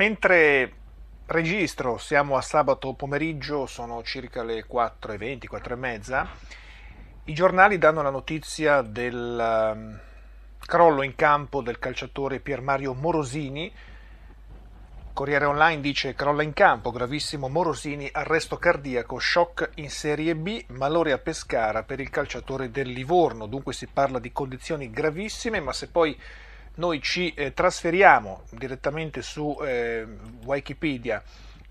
mentre registro, siamo a sabato pomeriggio, sono circa le 4.20, 4.30, i giornali danno la notizia del ehm, crollo in campo del calciatore Pier Mario Morosini. Corriere Online dice crolla in campo, gravissimo Morosini, arresto cardiaco, shock in Serie B, malore a Pescara per il calciatore del Livorno. Dunque si parla di condizioni gravissime, ma se poi noi ci eh, trasferiamo direttamente su eh, Wikipedia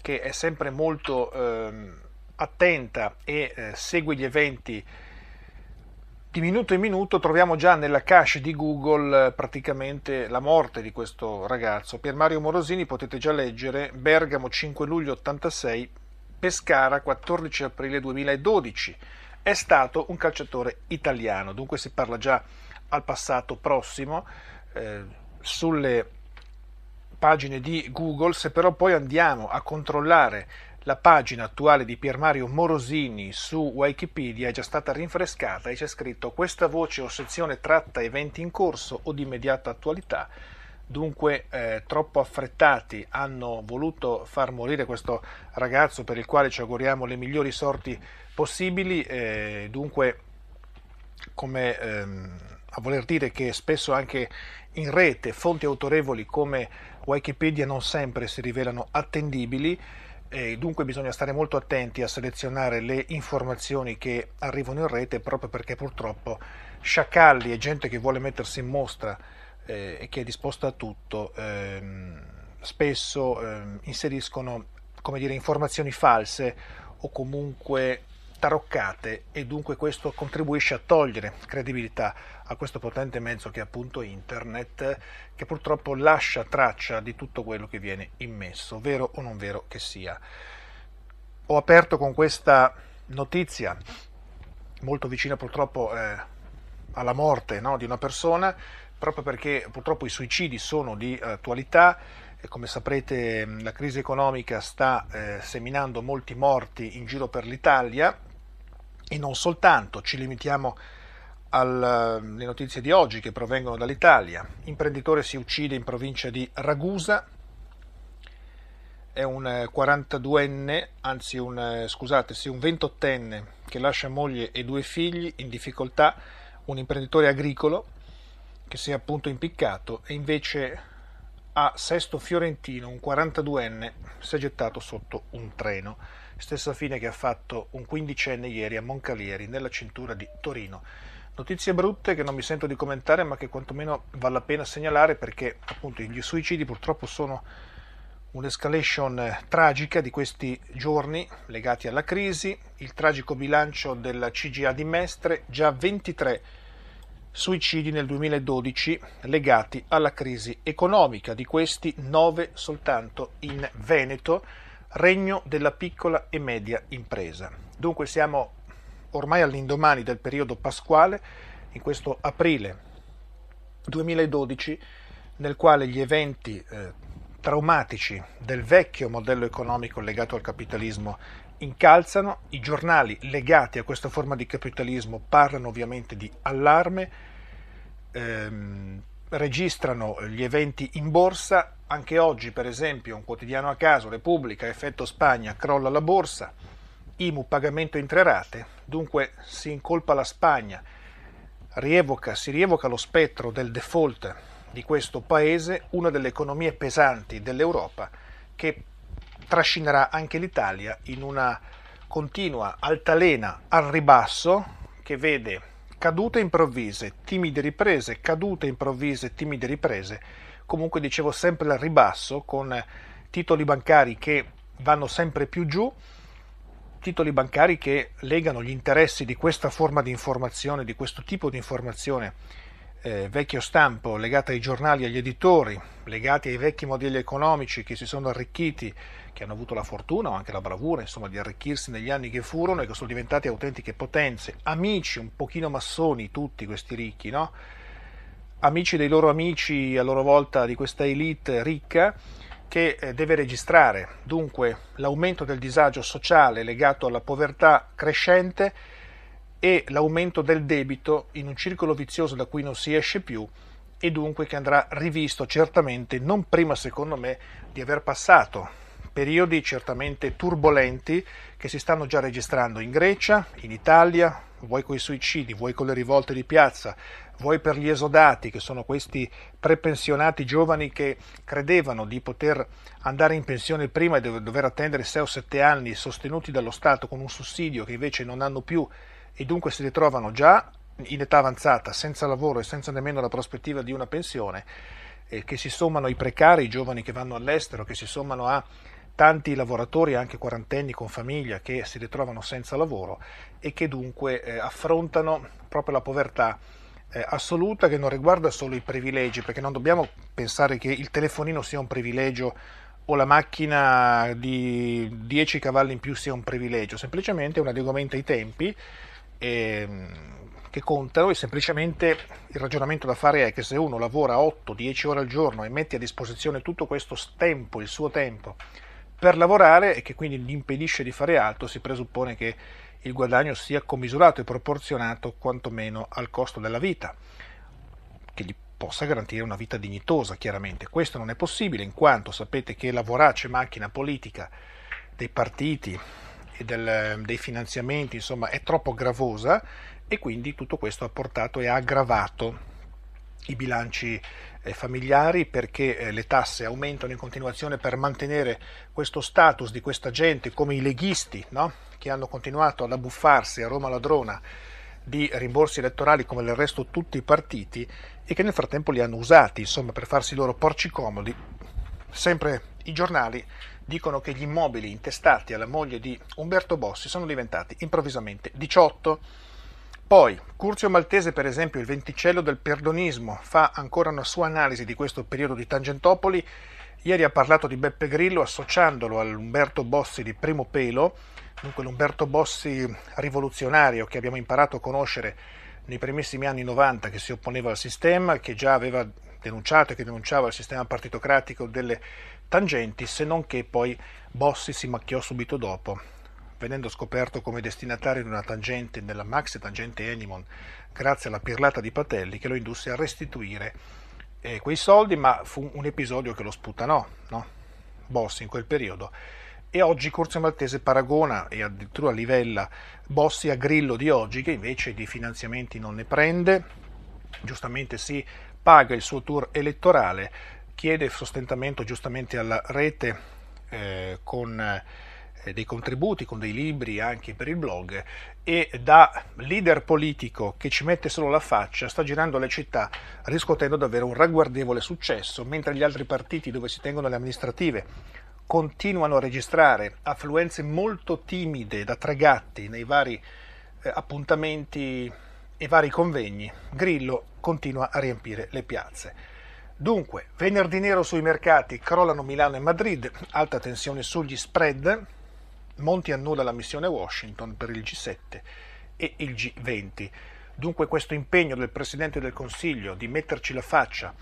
che è sempre molto ehm, attenta e eh, segue gli eventi di minuto in minuto troviamo già nella cache di Google eh, praticamente la morte di questo ragazzo. Pier Mario Morosini potete già leggere Bergamo 5 luglio 86, Pescara 14 aprile 2012. È stato un calciatore italiano, dunque si parla già al passato prossimo eh, sulle pagine di Google, se però poi andiamo a controllare la pagina attuale di Pier Mario Morosini su Wikipedia è già stata rinfrescata e c'è scritto questa voce o sezione tratta eventi in corso o di immediata attualità. Dunque eh, troppo affrettati hanno voluto far morire questo ragazzo per il quale ci auguriamo le migliori sorti possibili. Eh, dunque come... Ehm, a voler dire che spesso anche in rete fonti autorevoli come Wikipedia non sempre si rivelano attendibili, dunque bisogna stare molto attenti a selezionare le informazioni che arrivano in rete proprio perché purtroppo sciacalli e gente che vuole mettersi in mostra eh, e che è disposta a tutto ehm, spesso ehm, inseriscono dire, informazioni false o comunque taroccate e dunque questo contribuisce a togliere credibilità a questo potente mezzo che è appunto internet che purtroppo lascia traccia di tutto quello che viene immesso, vero o non vero che sia. Ho aperto con questa notizia molto vicina purtroppo eh, alla morte no, di una persona, proprio perché purtroppo i suicidi sono di attualità e come saprete la crisi economica sta eh, seminando molti morti in giro per l'Italia, e non soltanto, ci limitiamo alle notizie di oggi che provengono dall'Italia. Imprenditore si uccide in provincia di Ragusa, è un 42enne, eh, anzi un, eh, scusate, sì, un 28enne che lascia moglie e due figli in difficoltà, un imprenditore agricolo che si è appunto impiccato e invece a Sesto Fiorentino un 42enne si è gettato sotto un treno stessa fine che ha fatto un quindicenne ieri a Moncalieri nella cintura di Torino. Notizie brutte che non mi sento di commentare ma che quantomeno vale la pena segnalare perché appunto gli suicidi purtroppo sono un'escalation eh, tragica di questi giorni legati alla crisi, il tragico bilancio della CGA di Mestre, già 23 suicidi nel 2012 legati alla crisi economica, di questi 9 soltanto in Veneto Regno della piccola e media impresa. Dunque siamo ormai all'indomani del periodo pasquale, in questo aprile 2012, nel quale gli eventi eh, traumatici del vecchio modello economico legato al capitalismo incalzano, i giornali legati a questa forma di capitalismo parlano ovviamente di allarme, ehm, registrano gli eventi in borsa. Anche oggi, per esempio, un quotidiano a caso, Repubblica, effetto Spagna, crolla la borsa, IMU pagamento in tre rate, dunque si incolpa la Spagna, rievoca, si rievoca lo spettro del default di questo paese, una delle economie pesanti dell'Europa che trascinerà anche l'Italia in una continua altalena al ribasso che vede cadute improvvise, timide riprese, cadute improvvise, timide riprese, comunque dicevo sempre al ribasso con titoli bancari che vanno sempre più giù, titoli bancari che legano gli interessi di questa forma di informazione, di questo tipo di informazione eh, vecchio stampo legata ai giornali, e agli editori, legati ai vecchi modelli economici che si sono arricchiti, che hanno avuto la fortuna o anche la bravura insomma, di arricchirsi negli anni che furono e che sono diventati autentiche potenze, amici un pochino massoni tutti questi ricchi, no? amici dei loro amici a loro volta di questa elite ricca che eh, deve registrare dunque l'aumento del disagio sociale legato alla povertà crescente e l'aumento del debito in un circolo vizioso da cui non si esce più e dunque che andrà rivisto certamente non prima secondo me di aver passato periodi certamente turbolenti che si stanno già registrando in Grecia, in Italia, vuoi con i suicidi, vuoi con le rivolte di piazza, vuoi per gli esodati, che sono questi prepensionati giovani che credevano di poter andare in pensione prima e dover attendere 6 o 7 anni sostenuti dallo Stato con un sussidio che invece non hanno più e dunque si ritrovano già in età avanzata, senza lavoro e senza nemmeno la prospettiva di una pensione, eh, che si sommano i precari, i giovani che vanno all'estero, che si sommano a tanti lavoratori, anche quarantenni con famiglia, che si ritrovano senza lavoro e che dunque eh, affrontano proprio la povertà eh, assoluta che non riguarda solo i privilegi, perché non dobbiamo pensare che il telefonino sia un privilegio o la macchina di 10 cavalli in più sia un privilegio, semplicemente è un adeguamento ai tempi Ehm, che contano e semplicemente il ragionamento da fare è che se uno lavora 8-10 ore al giorno e mette a disposizione tutto questo tempo, il suo tempo, per lavorare e che quindi gli impedisce di fare altro, si presuppone che il guadagno sia commisurato e proporzionato quantomeno al costo della vita, che gli possa garantire una vita dignitosa, chiaramente. Questo non è possibile in quanto sapete che la vorace macchina politica dei partiti, e del, dei finanziamenti, insomma, è troppo gravosa e quindi tutto questo ha portato e ha aggravato i bilanci eh, familiari perché eh, le tasse aumentano in continuazione per mantenere questo status di questa gente come i leghisti no? che hanno continuato ad abbuffarsi a Roma ladrona di rimborsi elettorali come del resto tutti i partiti e che nel frattempo li hanno usati insomma per farsi loro porci comodi sempre i giornali dicono che gli immobili intestati alla moglie di Umberto Bossi sono diventati improvvisamente 18. Poi, Curzio Maltese, per esempio, il venticello del perdonismo, fa ancora una sua analisi di questo periodo di Tangentopoli. Ieri ha parlato di Beppe Grillo associandolo all'Umberto Bossi di primo pelo, dunque l'Umberto Bossi rivoluzionario che abbiamo imparato a conoscere nei primissimi anni 90 che si opponeva al sistema, che già aveva denunciato e che denunciava il sistema partitocratico delle tangenti, se non che poi Bossi si macchiò subito dopo, venendo scoperto come destinatario di una tangente nella maxi tangente Enimon, grazie alla pirlata di Patelli che lo indusse a restituire eh, quei soldi, ma fu un episodio che lo sputanò, no? Bossi in quel periodo. E oggi Curzio Maltese paragona e addirittura livella Bossi a Grillo di oggi, che invece di finanziamenti non ne prende, giustamente si paga il suo tour elettorale chiede sostentamento giustamente alla rete eh, con eh, dei contributi, con dei libri anche per il blog e da leader politico che ci mette solo la faccia sta girando le città riscuotendo davvero un ragguardevole successo, mentre gli altri partiti dove si tengono le amministrative continuano a registrare affluenze molto timide da tre gatti nei vari eh, appuntamenti e vari convegni, Grillo continua a riempire le piazze. Dunque, venerdì nero sui mercati, crollano Milano e Madrid, alta tensione sugli spread, Monti annulla la missione Washington per il G7 e il G20. Dunque questo impegno del Presidente del Consiglio di metterci la faccia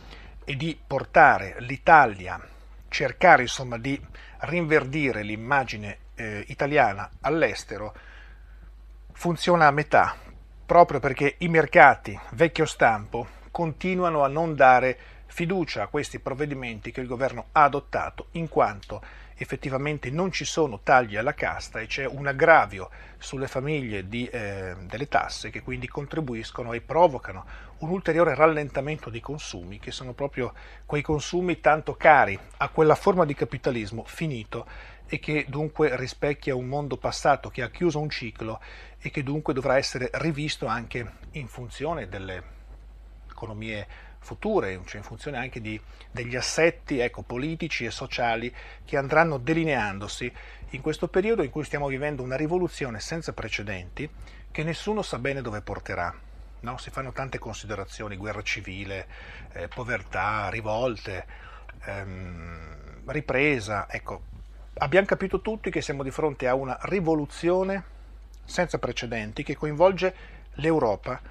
e di portare l'Italia, cercare insomma di rinverdire l'immagine eh, italiana all'estero, funziona a metà, proprio perché i mercati vecchio stampo continuano a non dare fiducia a questi provvedimenti che il governo ha adottato in quanto effettivamente non ci sono tagli alla casta e c'è un aggravio sulle famiglie di, eh, delle tasse che quindi contribuiscono e provocano un ulteriore rallentamento dei consumi che sono proprio quei consumi tanto cari a quella forma di capitalismo finito e che dunque rispecchia un mondo passato che ha chiuso un ciclo e che dunque dovrà essere rivisto anche in funzione delle economie future, cioè in funzione anche di, degli assetti ecco, politici e sociali che andranno delineandosi in questo periodo in cui stiamo vivendo una rivoluzione senza precedenti che nessuno sa bene dove porterà. No? Si fanno tante considerazioni, guerra civile, eh, povertà, rivolte, ehm, ripresa. Ecco, abbiamo capito tutti che siamo di fronte a una rivoluzione senza precedenti che coinvolge l'Europa,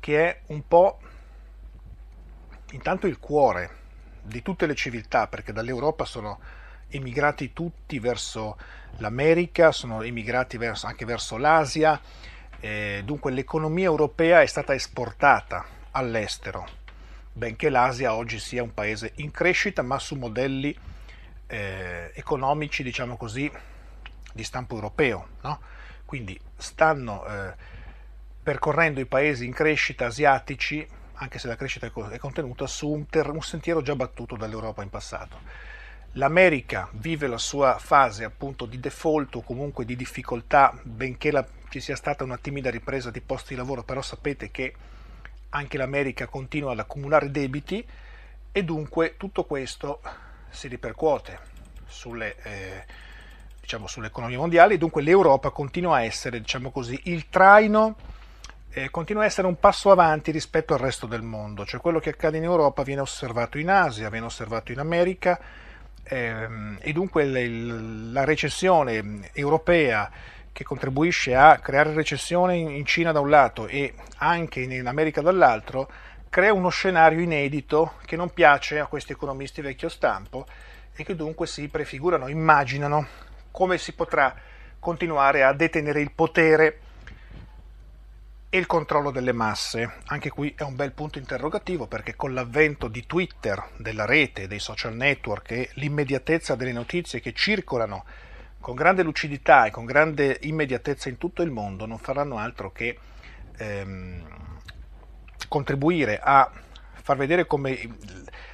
che è un po' intanto il cuore di tutte le civiltà, perché dall'Europa sono emigrati tutti verso l'America, sono emigrati verso, anche verso l'Asia, eh, dunque l'economia europea è stata esportata all'estero, benché l'Asia oggi sia un paese in crescita, ma su modelli eh, economici, diciamo così, di stampo europeo. No? Quindi stanno eh, percorrendo i paesi in crescita asiatici anche se la crescita è contenuta, su un, ter- un sentiero già battuto dall'Europa in passato. L'America vive la sua fase appunto di default o comunque di difficoltà, benché la, ci sia stata una timida ripresa di posti di lavoro, però sapete che anche l'America continua ad accumulare debiti e dunque tutto questo si ripercuote sulle, eh, diciamo, sull'economia mondiale e dunque l'Europa continua a essere diciamo così, il traino eh, continua a essere un passo avanti rispetto al resto del mondo, cioè quello che accade in Europa viene osservato in Asia, viene osservato in America ehm, e dunque il, la recessione europea che contribuisce a creare recessione in, in Cina da un lato e anche in, in America dall'altro crea uno scenario inedito che non piace a questi economisti vecchio stampo e che dunque si prefigurano, immaginano come si potrà continuare a detenere il potere il controllo delle masse. Anche qui è un bel punto interrogativo perché con l'avvento di Twitter, della rete, dei social network e l'immediatezza delle notizie che circolano con grande lucidità e con grande immediatezza in tutto il mondo non faranno altro che ehm, contribuire a far vedere come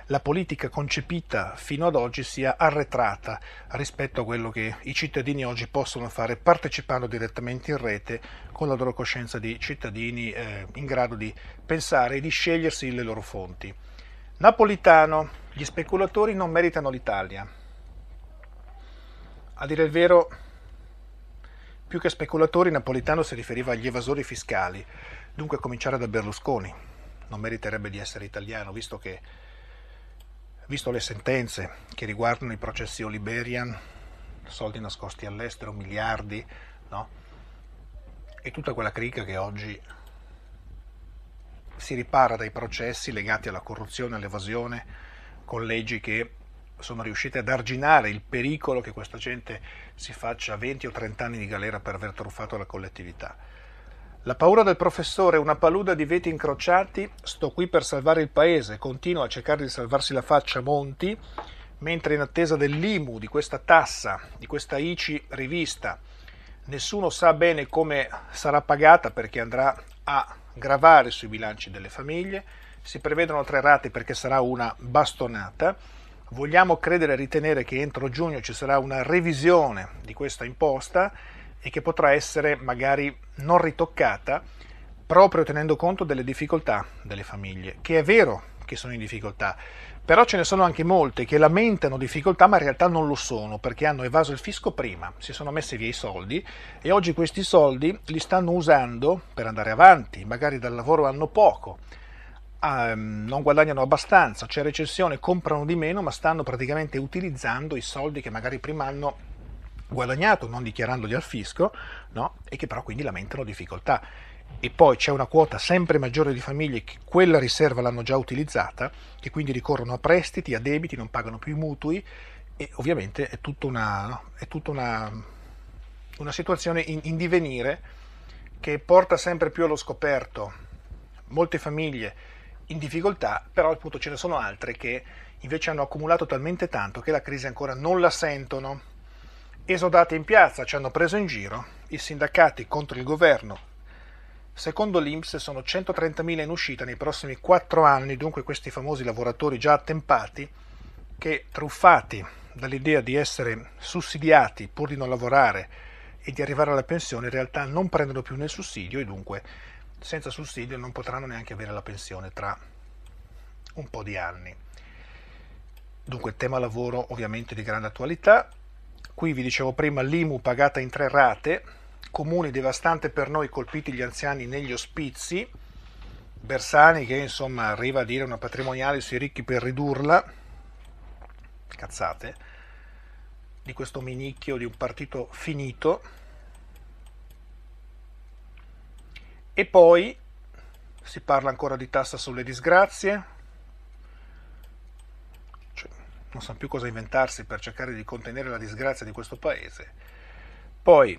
la politica concepita fino ad oggi sia arretrata rispetto a quello che i cittadini oggi possono fare partecipando direttamente in rete con la loro coscienza di cittadini eh, in grado di pensare e di scegliersi le loro fonti. Napolitano, gli speculatori non meritano l'Italia. A dire il vero, più che speculatori, Napolitano si riferiva agli evasori fiscali, dunque a cominciare da Berlusconi non meriterebbe di essere italiano, visto che visto le sentenze che riguardano i processi Oliberian, soldi nascosti all'estero, miliardi, no? E tutta quella critica che oggi si ripara dai processi legati alla corruzione, all'evasione, con leggi che sono riuscite ad arginare il pericolo che questa gente si faccia 20 o 30 anni di galera per aver truffato la collettività. La paura del professore è una paluda di veti incrociati, sto qui per salvare il paese, continua a cercare di salvarsi la faccia Monti, mentre in attesa dell'IMU, di questa tassa, di questa ICI rivista, nessuno sa bene come sarà pagata perché andrà a gravare sui bilanci delle famiglie, si prevedono tre rate perché sarà una bastonata, vogliamo credere e ritenere che entro giugno ci sarà una revisione di questa imposta, e che potrà essere magari non ritoccata proprio tenendo conto delle difficoltà delle famiglie, che è vero che sono in difficoltà, però ce ne sono anche molte che lamentano difficoltà ma in realtà non lo sono perché hanno evaso il fisco prima, si sono messi via i soldi e oggi questi soldi li stanno usando per andare avanti, magari dal lavoro hanno poco, Um, non guadagnano abbastanza, c'è recessione, comprano di meno, ma stanno praticamente utilizzando i soldi che magari prima hanno guadagnato non dichiarandoli al fisco no? e che però quindi lamentano difficoltà. E poi c'è una quota sempre maggiore di famiglie che quella riserva l'hanno già utilizzata, che quindi ricorrono a prestiti, a debiti, non pagano più i mutui e ovviamente è tutta una, è tutta una, una situazione in, in divenire che porta sempre più allo scoperto molte famiglie in difficoltà, però appunto ce ne sono altre che invece hanno accumulato talmente tanto che la crisi ancora non la sentono Esodati in piazza ci hanno preso in giro, i sindacati contro il governo. Secondo l'Inps sono 130.000 in uscita nei prossimi 4 anni, dunque questi famosi lavoratori già attempati che, truffati dall'idea di essere sussidiati pur di non lavorare e di arrivare alla pensione, in realtà non prendono più nel sussidio e dunque senza sussidio non potranno neanche avere la pensione tra un po' di anni. Dunque il tema lavoro ovviamente di grande attualità, qui vi dicevo prima l'IMU pagata in tre rate, comuni devastante per noi colpiti gli anziani negli ospizi, Bersani che insomma arriva a dire una patrimoniale sui ricchi per ridurla, cazzate, di questo minicchio di un partito finito, e poi si parla ancora di tassa sulle disgrazie, non sanno più cosa inventarsi per cercare di contenere la disgrazia di questo paese. Poi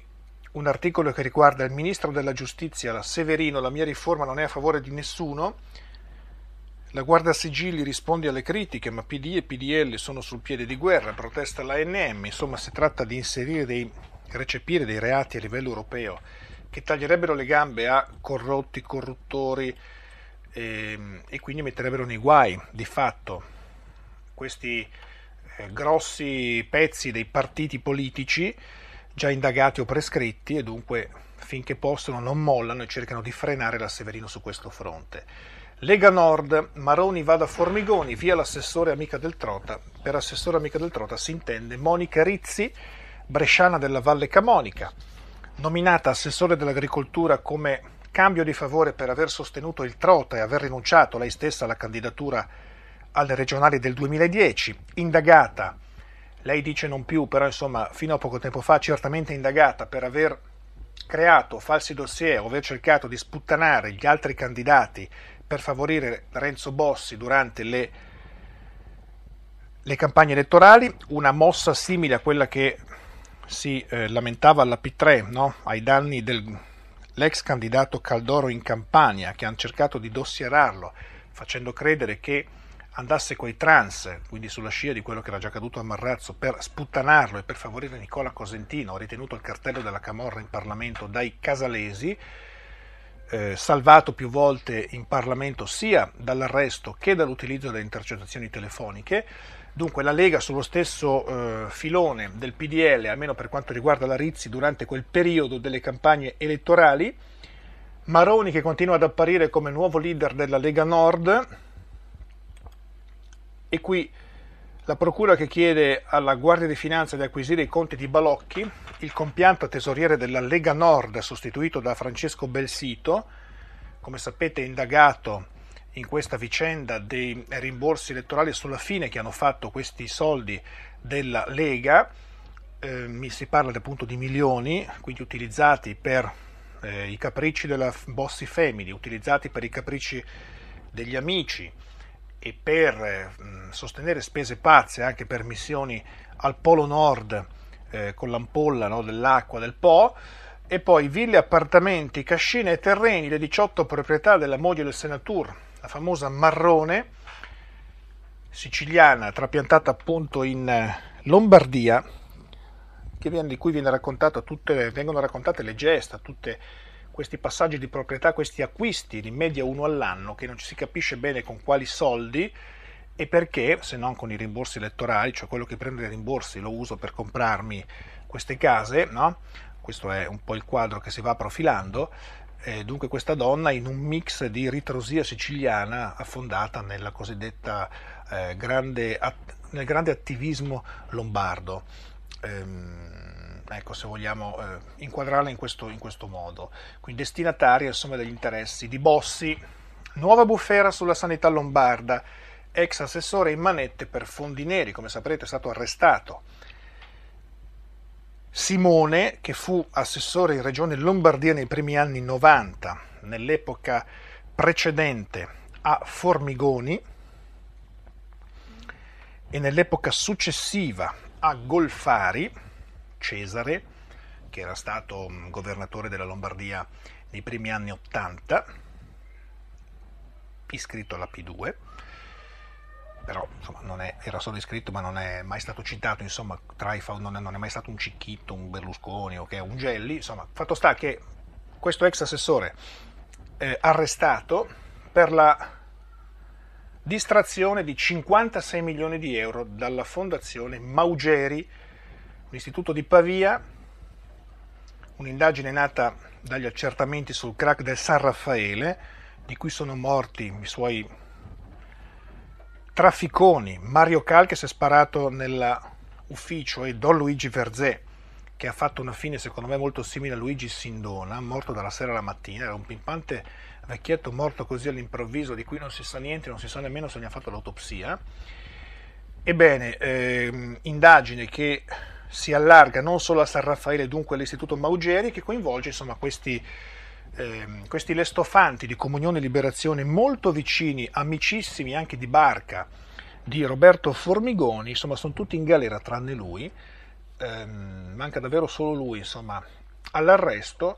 un articolo che riguarda il ministro della giustizia, la Severino, la mia riforma non è a favore di nessuno. La Guarda Sigilli risponde alle critiche, ma PD e PDL sono sul piede di guerra, protesta l'ANM, insomma si tratta di inserire dei, recepire dei reati a livello europeo che taglierebbero le gambe a corrotti, corruttori e, ehm, e quindi metterebbero nei guai di fatto questi eh, grossi pezzi dei partiti politici già indagati o prescritti e dunque finché possono non mollano e cercano di frenare la Severino su questo fronte. Lega Nord, Maroni vada a Formigoni, via l'assessore amica del Trota. Per assessore amica del Trota si intende Monica Rizzi, bresciana della Valle Camonica, nominata assessore dell'agricoltura come cambio di favore per aver sostenuto il Trota e aver rinunciato lei stessa alla candidatura alle regionali del 2010, indagata, lei dice non più, però insomma fino a poco tempo fa certamente indagata per aver creato falsi dossier o aver cercato di sputtanare gli altri candidati per favorire Renzo Bossi durante le, le campagne elettorali, una mossa simile a quella che si eh, lamentava alla P3 no? ai danni dell'ex candidato Caldoro in Campania che hanno cercato di dossierarlo facendo credere che andasse coi trans, quindi sulla scia di quello che era già accaduto a Marrazzo, per sputtanarlo e per favorire Nicola Cosentino, ritenuto il cartello della Camorra in Parlamento dai casalesi, eh, salvato più volte in Parlamento sia dall'arresto che dall'utilizzo delle intercettazioni telefoniche. Dunque la Lega sullo stesso eh, filone del PDL, almeno per quanto riguarda la Rizzi, durante quel periodo delle campagne elettorali, Maroni che continua ad apparire come nuovo leader della Lega Nord, e qui la procura che chiede alla Guardia di Finanza di acquisire i conti di Balocchi, il compianto tesoriere della Lega Nord sostituito da Francesco Belsito, come sapete è indagato in questa vicenda dei rimborsi elettorali sulla fine che hanno fatto questi soldi della Lega, eh, si parla appunto di milioni, quindi utilizzati per eh, i capricci della Bossi Family, utilizzati per i capricci degli amici, e per mm, sostenere spese pazze anche per missioni al Polo Nord eh, con l'ampolla no, dell'acqua del Po, e poi ville, appartamenti, cascine e terreni, le 18 proprietà della moglie del Senatur, la famosa Marrone, siciliana, trapiantata appunto in eh, Lombardia, viene, di cui viene raccontata tutte, vengono raccontate le gesta, tutte le questi passaggi di proprietà, questi acquisti di media uno all'anno che non ci si capisce bene con quali soldi e perché, se non con i rimborsi elettorali, cioè quello che prende i rimborsi lo uso per comprarmi queste case, no? questo è un po' il quadro che si va profilando, eh, dunque questa donna in un mix di ritrosia siciliana affondata nella cosiddetta eh, grande att- nel grande attivismo lombardo ehm, ecco, se vogliamo eh, inquadrarla in questo, in questo modo, quindi destinatari al somma degli interessi di Bossi, nuova bufera sulla sanità lombarda, ex assessore in manette per fondi neri, come saprete è stato arrestato. Simone, che fu assessore in regione Lombardia nei primi anni 90, nell'epoca precedente a Formigoni e nell'epoca successiva a Golfari, Cesare, che era stato mm, governatore della Lombardia nei primi anni Ottanta, iscritto alla P2, però insomma, è, era solo iscritto ma non è mai stato citato, insomma tra i, non è, non è mai stato un Cicchitto, un Berlusconi o okay, un Gelli, insomma fatto sta che questo ex assessore eh, arrestato per la distrazione di 56 milioni di euro dalla fondazione Maugeri, un istituto di Pavia, un'indagine nata dagli accertamenti sul crack del San Raffaele, di cui sono morti i suoi trafficoni, Mario Cal che si è sparato nell'ufficio e Don Luigi Verzè, che ha fatto una fine secondo me molto simile a Luigi Sindona, morto dalla sera alla mattina, era un pimpante vecchietto morto così all'improvviso, di cui non si sa niente, non si sa nemmeno se gli ha fatto l'autopsia. Ebbene, ehm, indagine che si allarga non solo a San Raffaele, dunque all'Istituto Maugeri, che coinvolge insomma, questi, ehm, questi lestofanti di comunione e liberazione molto vicini, amicissimi anche di barca di Roberto Formigoni, insomma sono tutti in galera tranne lui, ehm, manca davvero solo lui insomma, all'arresto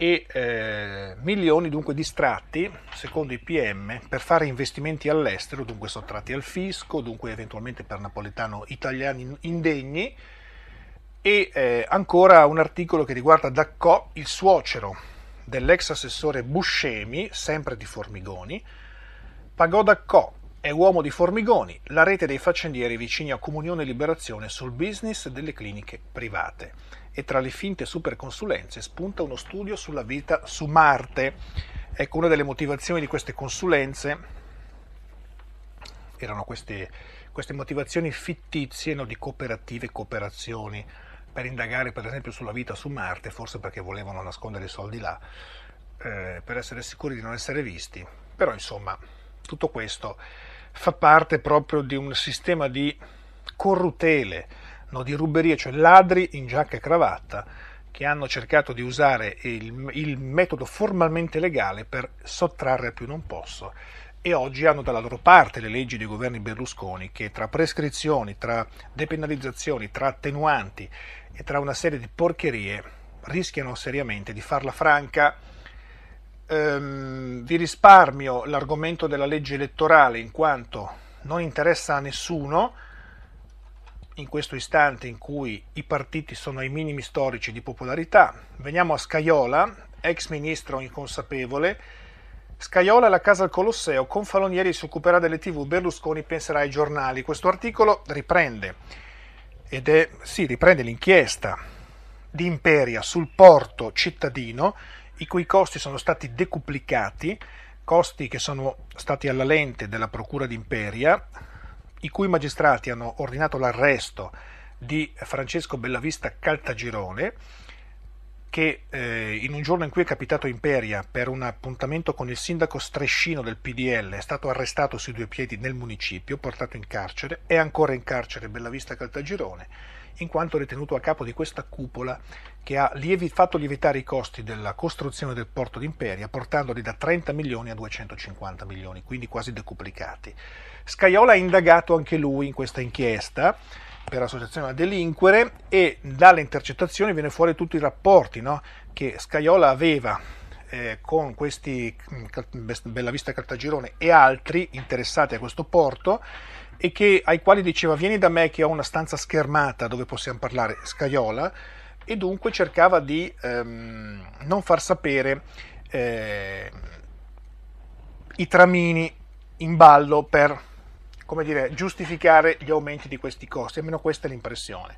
e eh, milioni dunque distratti, secondo i PM, per fare investimenti all'estero, dunque sottratti al fisco, dunque eventualmente per Napoletano italiani indegni, e eh, ancora un articolo che riguarda Daccò, il suocero dell'ex assessore Buscemi, sempre di Formigoni, pagò Daccò è uomo di Formigoni, la rete dei faccendieri vicini a Comunione e Liberazione sul business delle cliniche private. E tra le finte superconsulenze spunta uno studio sulla vita su Marte. Ecco, una delle motivazioni di queste consulenze erano queste, queste motivazioni fittizie no, di cooperative e cooperazioni per indagare per esempio sulla vita su Marte, forse perché volevano nascondere i soldi là, eh, per essere sicuri di non essere visti. Però insomma, tutto questo fa parte proprio di un sistema di corrutele, no, di ruberie, cioè ladri in giacca e cravatta che hanno cercato di usare il, il metodo formalmente legale per sottrarre a più non posso e oggi hanno dalla loro parte le leggi dei governi Berlusconi che tra prescrizioni, tra depenalizzazioni, tra attenuanti e tra una serie di porcherie rischiano seriamente di farla franca ehm, vi risparmio l'argomento della legge elettorale in quanto non interessa a nessuno in questo istante in cui i partiti sono ai minimi storici di popolarità. Veniamo a Scaiola, ex ministro inconsapevole. Scaiola è la casa al Colosseo, Confalonieri si occuperà delle tv, Berlusconi penserà ai giornali. Questo articolo riprende, ed è, sì, riprende l'inchiesta di Imperia sul porto cittadino i cui costi sono stati decuplicati, costi che sono stati alla lente della Procura d'Imperia, i cui magistrati hanno ordinato l'arresto di Francesco Bellavista Caltagirone, che eh, in un giorno in cui è capitato a Imperia per un appuntamento con il sindaco Strescino del PDL è stato arrestato sui due piedi nel municipio, portato in carcere, è ancora in carcere Bellavista Caltagirone in quanto ritenuto a capo di questa cupola che ha lievi- fatto lievitare i costi della costruzione del porto d'Imperia, portandoli da 30 milioni a 250 milioni, quindi quasi decuplicati. Scaiola è indagato anche lui in questa inchiesta per associazione a delinquere e dalle intercettazioni viene fuori tutti i rapporti no? che Scaiola aveva eh, con questi mm, Bellavista Caltagirone e altri interessati a questo porto e che, ai quali diceva vieni da me che ho una stanza schermata dove possiamo parlare, Scaiola, e dunque cercava di ehm, non far sapere eh, i tramini in ballo per come dire, giustificare gli aumenti di questi costi, almeno questa è l'impressione.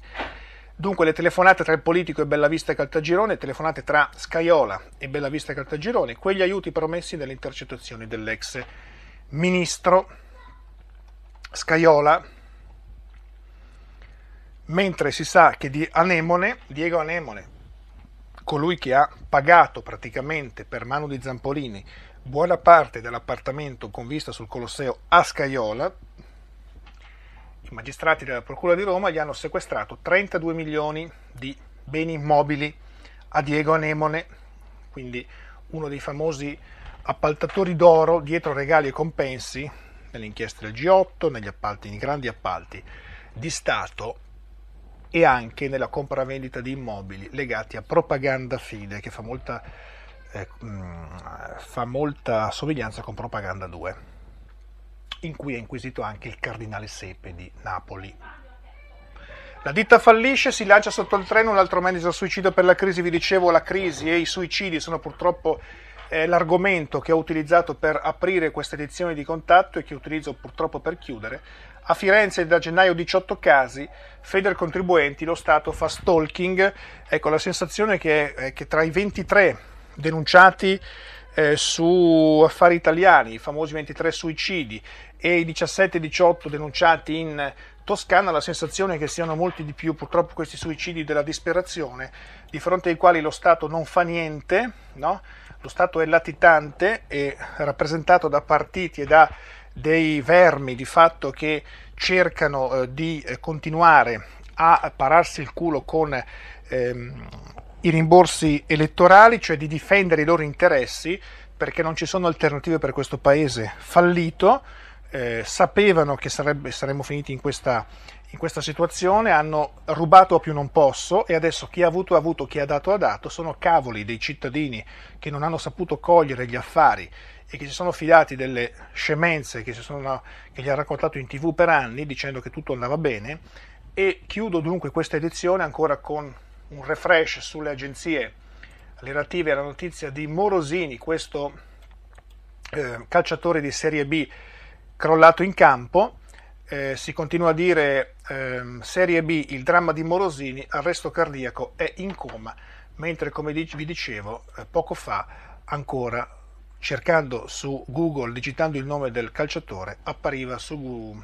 Dunque le telefonate tra il politico e Bellavista e Caltagirone, telefonate tra Scaiola e Bellavista e Caltagirone, quegli aiuti promessi nelle intercettazioni dell'ex ministro Scaiola, mentre si sa che di Anemone, Diego Anemone, colui che ha pagato praticamente per mano di Zampolini buona parte dell'appartamento con vista sul Colosseo a Scaiola, i magistrati della Procura di Roma gli hanno sequestrato 32 milioni di beni immobili a Diego Anemone, quindi uno dei famosi appaltatori d'oro dietro regali e compensi nelle inchieste del G8, negli appalti, nei grandi appalti di Stato e anche nella compravendita di immobili legati a propaganda fide che fa molta, eh, mm, fa molta somiglianza con Propaganda 2, in cui è inquisito anche il cardinale Sepe di Napoli. La ditta fallisce, si lancia sotto il treno un altro manager suicidio per la crisi, vi dicevo la crisi e i suicidi sono purtroppo eh, l'argomento che ho utilizzato per aprire questa edizione di contatto e che utilizzo purtroppo per chiudere. A Firenze da gennaio 18 casi, Feder Contribuenti, lo Stato fa stalking. Ecco, la sensazione che, è che tra i 23 denunciati eh, su Affari Italiani, i famosi 23 suicidi, e i 17-18 denunciati in Toscana la sensazione che siano molti di più purtroppo questi suicidi della disperazione, di fronte ai quali lo Stato non fa niente, no? lo Stato è latitante, è rappresentato da partiti e da dei vermi di fatto che cercano eh, di eh, continuare a pararsi il culo con ehm, i rimborsi elettorali, cioè di difendere i loro interessi, perché non ci sono alternative per questo paese fallito eh, sapevano che sarebbe, saremmo finiti in questa, in questa, situazione, hanno rubato a più non posso e adesso chi ha avuto ha avuto, chi ha dato ha dato, sono cavoli dei cittadini che non hanno saputo cogliere gli affari e che si sono fidati delle scemenze che, sono, che gli ha raccontato in tv per anni dicendo che tutto andava bene e chiudo dunque questa edizione ancora con un refresh sulle agenzie relative alla notizia di Morosini, questo eh, calciatore di Serie B crollato in campo, eh, si continua a dire ehm, Serie B, il dramma di Morosini, arresto cardiaco, è in coma, mentre come vi dicevo eh, poco fa ancora cercando su Google, digitando il nome del calciatore, appariva su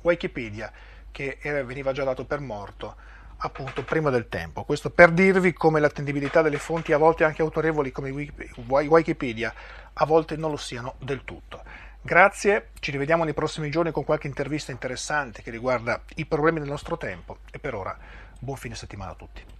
Wikipedia che era, veniva già dato per morto appunto prima del tempo. Questo per dirvi come l'attendibilità delle fonti, a volte anche autorevoli come Wikipedia, a volte non lo siano del tutto. Grazie, ci rivediamo nei prossimi giorni con qualche intervista interessante che riguarda i problemi del nostro tempo e per ora buon fine settimana a tutti.